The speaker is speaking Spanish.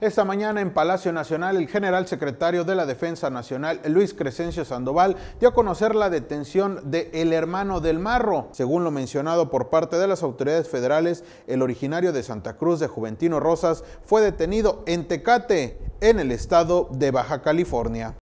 Esta mañana en Palacio Nacional, el general secretario de la Defensa Nacional, Luis Crescencio Sandoval, dio a conocer la detención de El Hermano del Marro. Según lo mencionado por parte de las autoridades federales, el originario de Santa Cruz de Juventino Rosas fue detenido en Tecate, en el estado de Baja California.